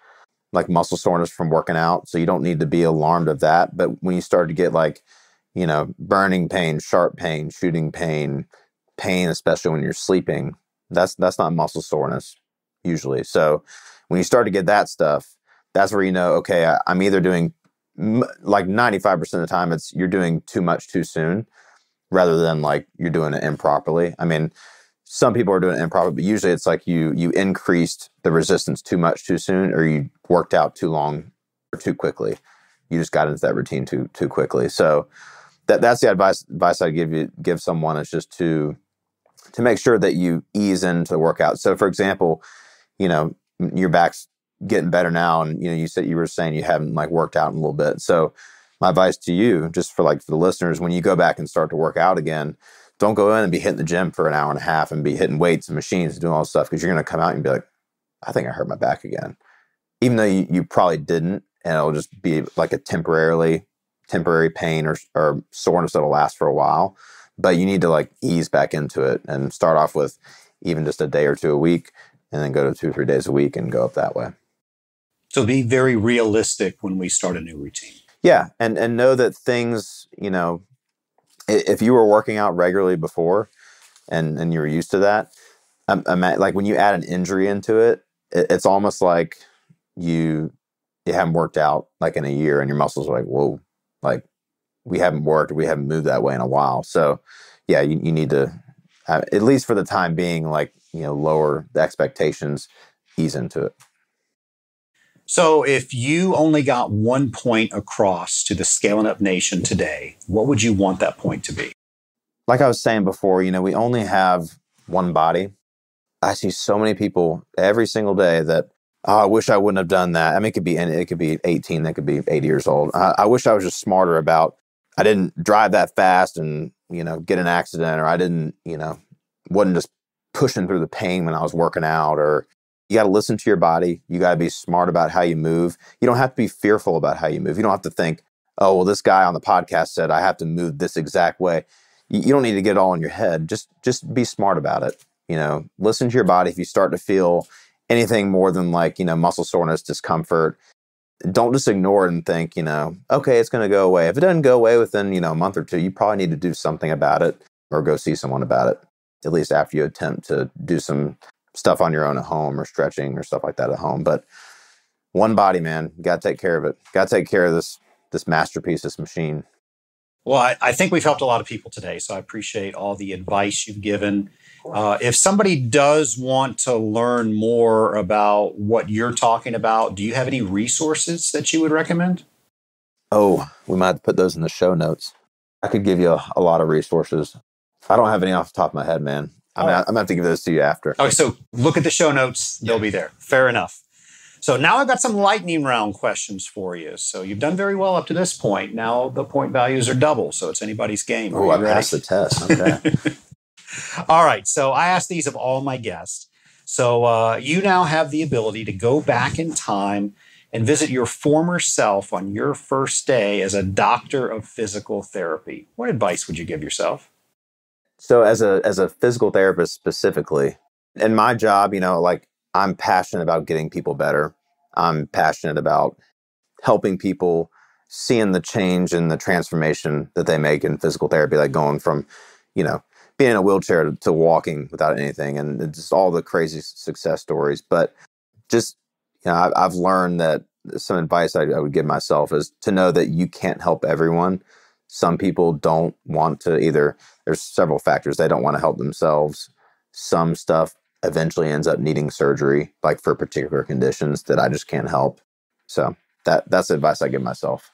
B: like muscle soreness from working out. So you don't need to be alarmed of that. But when you start to get like, you know, burning pain, sharp pain, shooting pain, pain, especially when you're sleeping, that's that's not muscle soreness usually. So when you start to get that stuff, that's where you know, okay, I, am either doing like 95% of the time, it's you're doing too much too soon rather than like you're doing it improperly. I mean, some people are doing improv, but usually it's like you you increased the resistance too much too soon, or you worked out too long or too quickly. You just got into that routine too too quickly. So that that's the advice advice I give you give someone is just to to make sure that you ease into the workout. So for example, you know your back's getting better now, and you know you said you were saying you haven't like worked out in a little bit. So my advice to you, just for like for the listeners, when you go back and start to work out again don't go in and be hitting the gym for an hour and a half and be hitting weights and machines and doing all this stuff because you're going to come out and be like, I think I hurt my back again. Even though you, you probably didn't, and it'll just be like a temporarily temporary pain or, or soreness that'll last for a while. But you need to like ease back into it and start off with even just a day or two a week and then go to two, three days a week and go up that way. So be very realistic when we start a new routine. Yeah. And and know that things, you know, if you were working out regularly before and and you're used to that um, like when you add an injury into it, it it's almost like you you haven't worked out like in a year and your muscles are like whoa like we haven't worked we haven't moved that way in a while so yeah you, you need to have, uh, at least for the time being like you know lower the expectations ease into it
A: so, if you only got one point across to the scaling up nation today, what would you want that point to be? Like I was saying before, you know, we only have one
B: body. I see so many people every single day that oh, I wish I wouldn't have done that. I mean, it could be it could be 18, that could be 80 years old. I, I wish I was just smarter about. I didn't drive that fast and you know get an accident, or I didn't you know wasn't just pushing through the pain when I was working out, or you got to listen to your body. You got to be smart about how you move. You don't have to be fearful about how you move. You don't have to think, oh, well, this guy on the podcast said I have to move this exact way. You don't need to get it all in your head. Just just be smart about it. You know, listen to your body. If you start to feel anything more than like, you know, muscle soreness, discomfort, don't just ignore it and think, you know, okay, it's going to go away. If it doesn't go away within, you know, a month or two, you probably need to do something about it or go see someone about it, at least after you attempt to do some stuff on your own at home or stretching or stuff like that at home. But one body, man, got to take care of it. Got to take care of this this masterpiece, this machine.
A: Well, I, I, think we've helped a lot of people today, so I appreciate all the advice you've given. Uh, if somebody does want to learn more about what you're talking about, do you have any resources that you would recommend?
B: Oh, we might put those in the show notes. I could give you a, a lot of resources. I don't have any off the top of my head, man. I'm, gonna, to have to give those to you after. Okay, so
A: look at the show notes; they'll yeah. be there. Fair enough. So now I've got some lightning round questions for you. So you've done very well up to this point. Now the point values are double, so it's anybody's game. Oh, I passed the
B: test. Okay.
A: <laughs> <laughs> all right. So I asked these of all my guests. So uh, you now have the ability to go back in time and visit your former self on your first day as a doctor of physical therapy. What advice would you give yourself?
B: So as a as a physical therapist specifically, in my job, you know, like I'm passionate about getting people better. I'm passionate about helping people seeing the change and the transformation that they make in physical therapy, like going from, you know, being in a wheelchair to, to walking without anything and just all the crazy success stories. But just, you know, I, have learned that some advice I, I would give myself is to know that you can't help everyone some people don't want to either. There's several factors. They don't want to help themselves. Some stuff eventually ends up needing surgery, like for particular conditions that I just can't help. So that that's advice I give myself.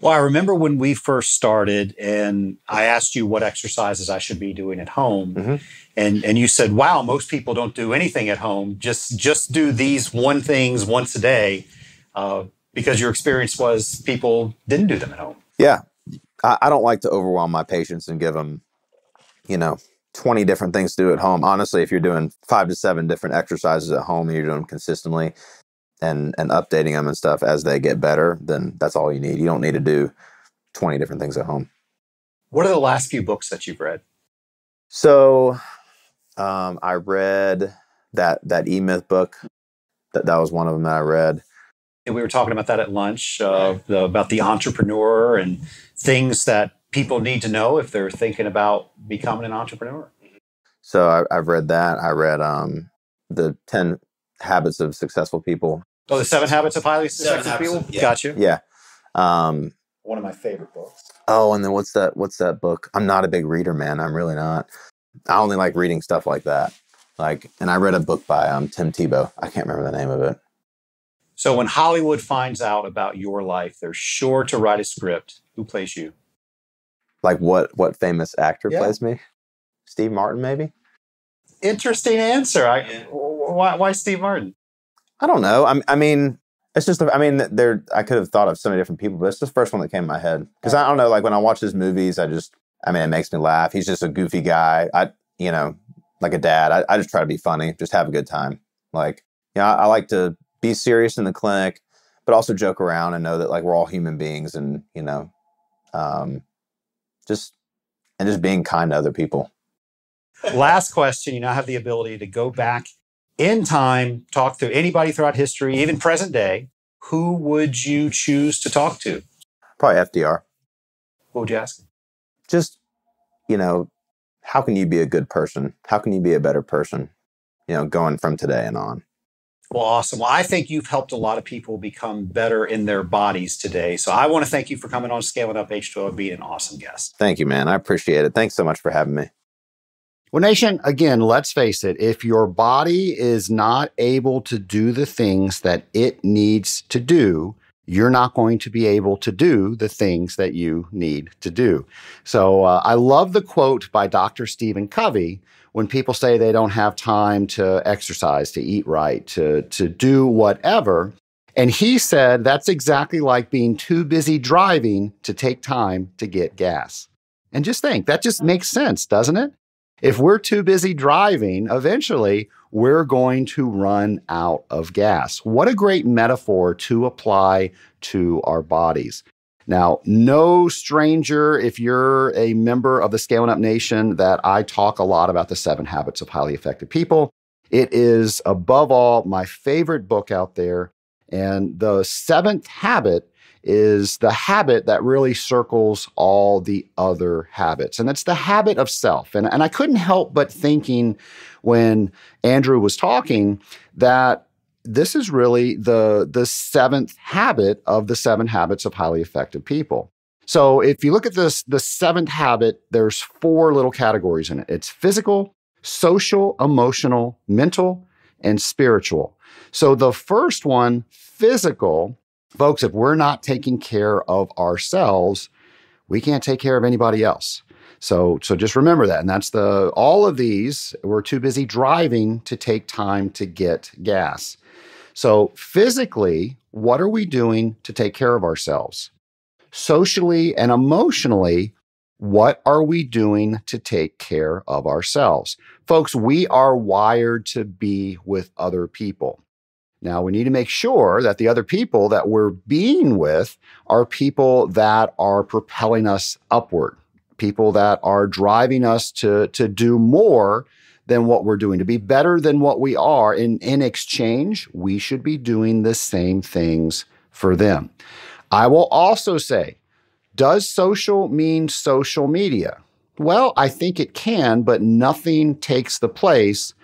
A: Well, I remember when we first started and I asked you what exercises I should be doing at home. Mm-hmm. And and you said, "Wow, most people don't do anything at home. Just just do these one things once a day." Uh, because your experience was people didn't do them at home.
B: Yeah, I, I don't like to overwhelm my patients and give them, you know, 20 different things to do at home. Honestly, if you're doing five to seven different exercises at home and you're doing them consistently and and updating them and stuff as they get better, then that's all you need. You don't need to do 20 different things at home.
A: What are the last few books that you've read?
B: So um, I read that that E Myth book. That that was one of them that I read. And we were talking about that at
A: lunch uh, the, about the entrepreneur and things that people need to know if they're thinking about becoming an entrepreneur.
B: So I, have read that. I read um, the 10 habits of successful people.
A: Oh, the seven habits of highly successful people? yeah.
B: Got you. Yeah. Um,
A: One of my favorite books.
B: Oh, and then what's that? What's that book? I'm not a big reader, man. I'm really not. I only like reading stuff like that. Like, and I read a book by um, Tim Tebow. I can't remember the name of it.
A: So when Hollywood finds out about your life, they're sure to write a script. Who plays you?
B: Like what? What famous actor yeah. plays me? Steve
A: Martin, maybe. Interesting answer. I, why, why Steve Martin?
B: I don't know. I, I mean, it's just. I mean, there. I could have thought of so many different people, but it's the first one that came to my head because I don't know. Like when I watch his movies, I just. I mean, it makes me laugh. He's just a goofy guy. I, you know, like a dad. I, I just try to be funny, just have a good time. Like, yeah, you know, I, I like to be serious in the clinic, but also joke around and know that like we're all human beings and, you know, um, just and just being kind to other people.
A: Last question, you now have the ability to go back in time, talk to anybody throughout history, even present day. Who would you choose to talk to?
B: Probably FDR. What would you ask? Just, you know, how can you be a good person? How can you be a better person? You know, going from today and on.
A: Well, awesome. Well, I think you've helped a lot of people become better in their bodies today. So I want to thank you for coming on Scaling Up H2O and being an awesome guest.
B: Thank you, man. I appreciate it. Thanks so much for having me.
A: Well, Nation, again, let's face it. If your body is not able to do the things that it needs to do, you're not going to be able to do the things that you need to do. So uh, I love the quote by Dr. Stephen Covey when people say they don't have time to exercise, to eat right, to, to do whatever. And he said that's exactly like being too busy driving to take time to get gas. And just think, that just makes sense, doesn't it? If we're too busy driving, eventually we're going to run out of gas. What a great metaphor to apply to our bodies. Now, no stranger if you're a member of the Scaling Up Nation that I talk a lot about the seven habits of highly effective people. It is, above all, my favorite book out there. And the seventh habit is the habit that really circles all the other habits. And it's the habit of self. And, and I couldn't help but thinking when Andrew was talking that this is really the, the seventh habit of the seven habits of highly effective people. So if you look at this, the seventh habit, there's four little categories in it. It's physical, social, emotional, mental, and spiritual. So the first one, physical, folks, if we're not taking care of ourselves, we can't take care of anybody else. So, so just remember that. And that's the, all of these, we're too busy driving to take time to get gas. So, physically, what are we doing to take care of ourselves? Socially and emotionally, what are we doing to take care of ourselves? Folks, we are wired to be with other people. Now, we need to make sure that the other people that we're being with are people that are propelling us upward people that are driving us to, to do more than what we're doing, to be better than what we are. And in exchange, we should be doing the same things for them. I will also say, does social mean social media? Well, I think it can, but nothing takes the place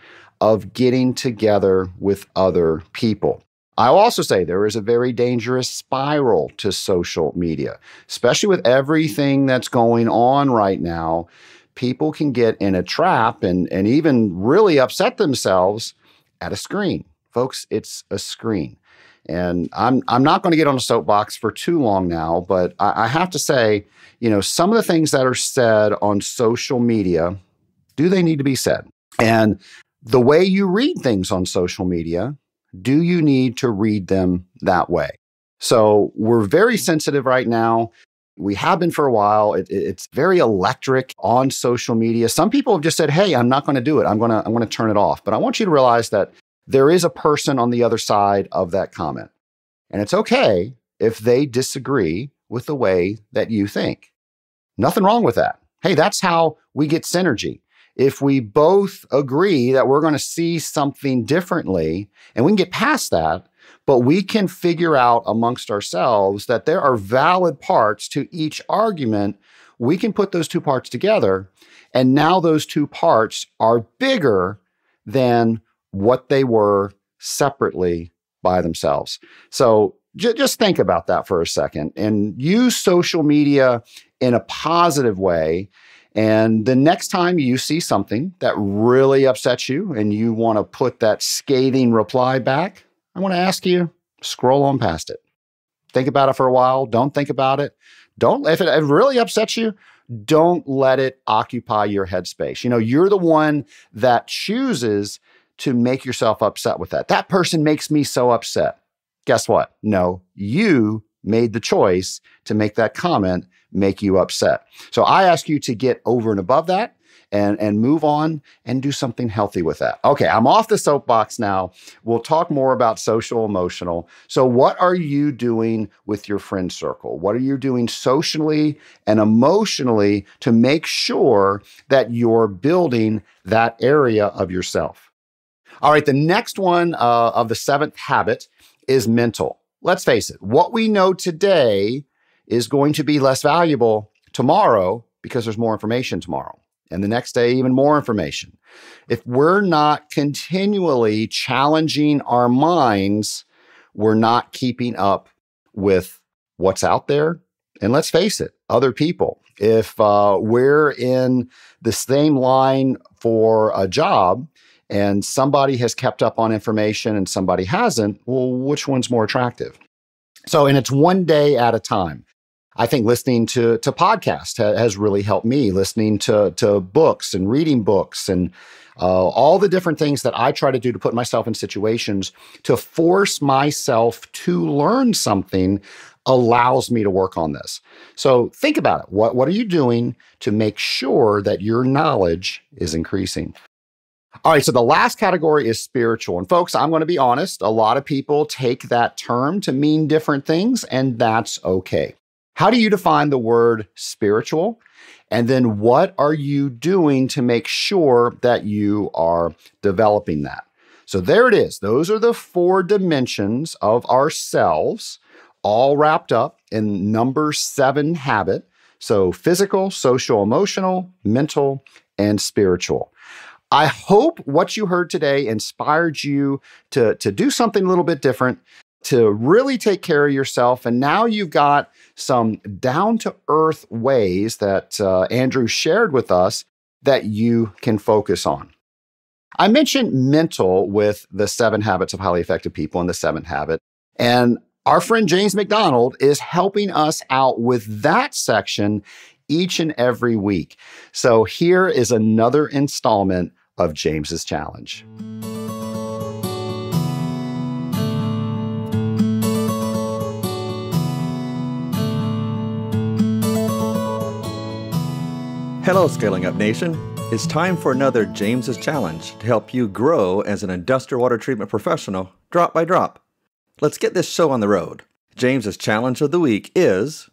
A: of getting together with other people. I'll also say there is a very dangerous spiral to social media, especially with everything that's going on right now. People can get in a trap and, and even really upset themselves at a screen. Folks, it's a screen. And I'm, I'm not going to get on a soapbox for too long now, but I, I have to say, you know, some of the things that are said on social media, do they need to be said? And the way you read things on social media do you need to read them that way? So we're very sensitive right now. We have been for a while. It, it's very electric on social media. Some people have just said, "Hey, I'm not going to do it. I'm going to I'm going to turn it off." But I want you to realize that there is a person on the other side of that comment. And it's okay if they disagree with the way that you think. Nothing wrong with that. Hey, that's how we get synergy if we both agree that we're going to see something differently and we can get past that, but we can figure out amongst ourselves that there are valid parts to each argument, we can put those two parts together. And now those two parts are bigger than what they were separately by themselves. So j- just think about that for a second and use social media in a positive way and the next time you see something that really upsets you and you want to put that scathing reply back, I want to ask you scroll on past it. Think about it for a while. Don't think about it. Don't, if it, it really upsets you, don't let it occupy your headspace. You know, you're the one that chooses to make yourself upset with that. That person makes me so upset. Guess what? No, you made the choice to make that comment make you upset. So I ask you to get over and above that and and move on and do something healthy with that. Okay, I'm off the soapbox now. We'll talk more about social emotional. So what are you doing with your friend circle? What are you doing socially and emotionally to make sure that you're building that area of yourself? All right, the next one uh, of the seventh habit is mental let's face it, what we know today is going to be less valuable tomorrow because there's more information tomorrow. And the next day, even more information. If we're not continually challenging our minds, we're not keeping up with what's out there. And let's face it, other people. If uh, we're in the same line for a job and somebody has kept up on information and somebody hasn't, well, which one's more attractive? So, and it's one day at a time. I think listening to to podcasts ha- has really helped me. Listening to to books and reading books and uh, all the different things that I try to do to put myself in situations to force myself to learn something allows me to work on this. So think about it. What what are you doing to make sure that your knowledge is increasing? All right, so the last category is spiritual. And folks, I'm going to be honest, a lot of people take that term to mean different things, and that's okay. How do you define the word spiritual? And then what are you doing to make sure that you are developing that? So there it is. Those are the four dimensions of ourselves, all wrapped up in number seven habit. So physical, social, emotional, mental, and spiritual. I hope what you heard today inspired you to, to do something a little bit different, to really take care of yourself. And now you've got some down to earth ways that uh, Andrew shared with us that you can focus on. I mentioned mental with the seven habits of highly effective people and the seventh habit. And our friend James McDonald is helping us out with that section each and every week. So here is another installment of James's challenge.
C: Hello, Scaling Up Nation. It's time for another James's Challenge to help you grow as an industrial water treatment professional drop by drop. Let's get this show on the road. James's challenge of the week is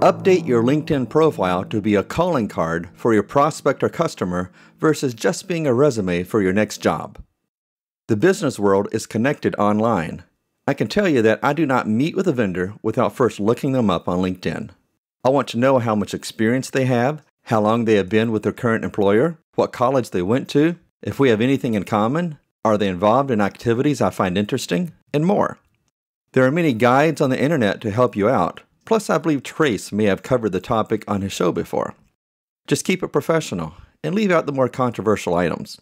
C: Update your LinkedIn profile to be a calling card for your prospect or customer versus just being a resume for your next job. The business world is connected online. I can tell you that I do not meet with a vendor without first looking them up on LinkedIn. I want to know how much experience they have, how long they have been with their current employer, what college they went to, if we have anything in common, are they involved in activities I find interesting, and more. There are many guides on the internet to help you out, Plus, I believe Trace may have covered the topic on his show before. Just keep it professional and leave out the more controversial items.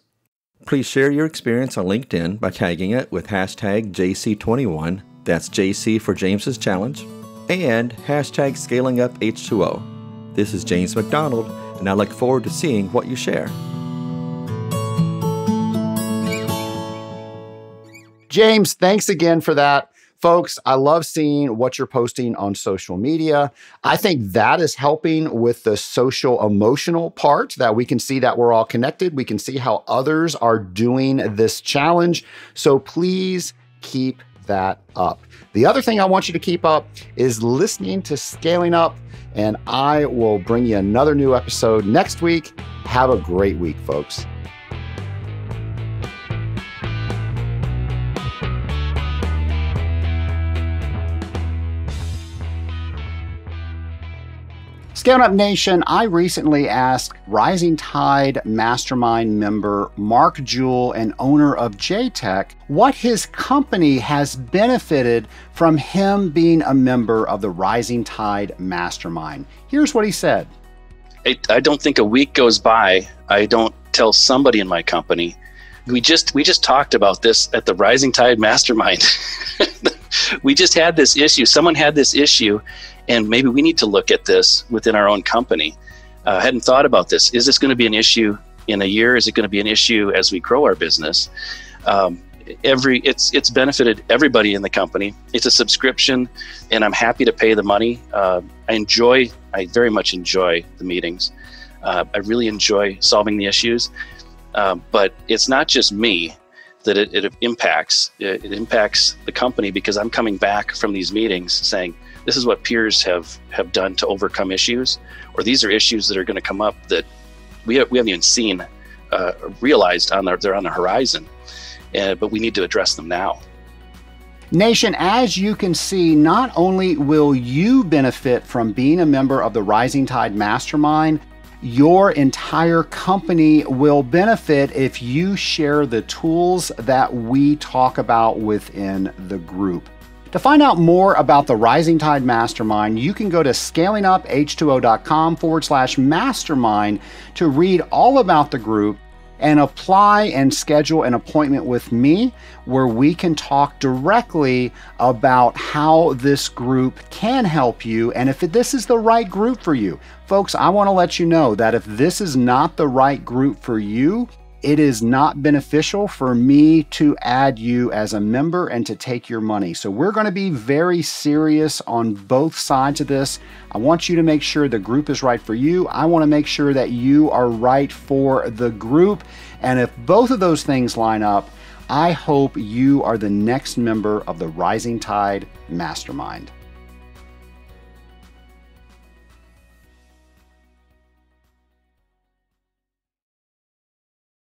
C: Please share your experience on LinkedIn by tagging it with hashtag JC21, that's JC for James's Challenge, and hashtag scalinguph 20 This is James McDonald, and I look forward to seeing what you share. James, thanks again for that.
A: Folks, I love seeing what you're posting on social media. I think that is helping with the social emotional part that we can see that we're all connected. We can see how others are doing this challenge. So please keep that up. The other thing I want you to keep up is listening to Scaling Up, and I will bring you another new episode next week. Have a great week, folks. Scaling Up Nation, I recently asked Rising Tide Mastermind member Mark Jewell and owner of JTech what his company has benefited from him being a member of the Rising Tide Mastermind. Here's what he said
D: I, I don't think a week goes by, I don't tell somebody in my company. We just we just talked about this at the Rising Tide Mastermind. <laughs> we just had this issue. Someone had this issue, and maybe we need to look at this within our own company. Uh, I uh, hadn't thought about this. Is this going to be an issue in a year? Is it going to be an issue as we grow our business? Um, every it's it's benefited everybody in the company. It's a subscription, and I'm happy to pay the money. Uh, I enjoy. I very much enjoy the meetings. Uh, I really enjoy solving the issues, um, but it's not just me that it, it impacts. It, it impacts the company because I'm coming back from these meetings saying this is what peers have have done to overcome issues, or these are issues that are going to come up that we have, we haven't even seen uh, realized on the, they're on the horizon, uh, but we need to address them now.
A: Nation, as you can see, not only will you benefit from being a member of the Rising Tide Mastermind, your entire company will benefit if you share the tools that we talk about within the group. To find out more about the Rising Tide Mastermind, you can go to scalinguph2o.com forward slash mastermind to read all about the group and apply and schedule an appointment with me where we can talk directly about how this group can help you and if this is the right group for you. Folks, I want to let you know that if this is not the right group for you, it is not beneficial for me to add you as a member and to take your money. So we're going to be very serious on both sides of this. I want you to make sure the group is right for you. I want to make sure that you are right for the group. And if both of those things line up, I hope you are the next member of the Rising Tide Mastermind.